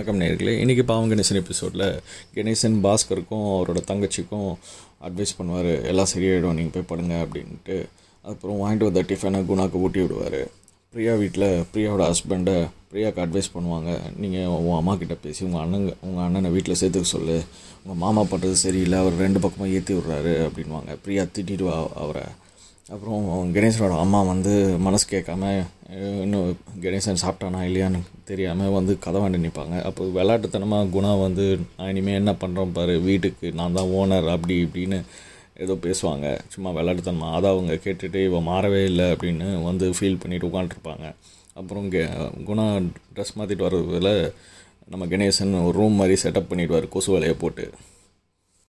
வணக்கம் நேர்களே இன்றைக்கி பாவம் கணேசன் எபிசோடில் கணேசன் பாஸ்கருக்கும் அவரோட தங்கச்சிக்கும் அட்வைஸ் பண்ணுவார் எல்லாம் சரியாயிடும் நீங்கள் போய் படுங்க அப்படின்ட்டு அப்புறம் வாங்கிட்டு வந்த டிஃபனை குணாக்கு ஊட்டி விடுவார் பிரியா வீட்டில் பிரியாவோட ஹஸ்பண்டை பிரியாவுக்கு அட்வைஸ் பண்ணுவாங்க நீங்கள் உங்கள் அம்மா கிட்டே பேசி உங்கள் அண்ணங்க உங்கள் அண்ணனை வீட்டில் சேர்த்துக்க சொல்லு உங்கள் மாமா பண்ணுறது சரியில்லை அவர் ரெண்டு பக்கமாக ஏற்றி விட்றாரு அப்படின்வாங்க பிரியா திட்டிடுவா அவரை அப்புறம் கணேசனோட அம்மா வந்து மனசு கேட்காம இன்னும் கணேசன் சாப்பிட்டானா இல்லையான்னு தெரியாமல் வந்து கதவாண்டு நிற்பாங்க அப்போ விளாட்டுத்தனமாக குணா வந்து நான் இனிமேல் என்ன பண்ணுறோம் பாரு வீட்டுக்கு நான் தான் ஓனர் அப்படி இப்படின்னு ஏதோ பேசுவாங்க சும்மா விளாட்டுத்தனமாக அதை அவங்க கேட்டுட்டு இவன் மாறவே இல்லை அப்படின்னு வந்து ஃபீல் பண்ணிட்டு உட்காந்துருப்பாங்க அப்புறம் கே குணா ட்ரெஸ் மாற்றிட்டு வர்றதுல நம்ம கணேசன் ஒரு ரூம் மாதிரி செட்டப் பண்ணிவிடுவார் கொசு வலையை போட்டு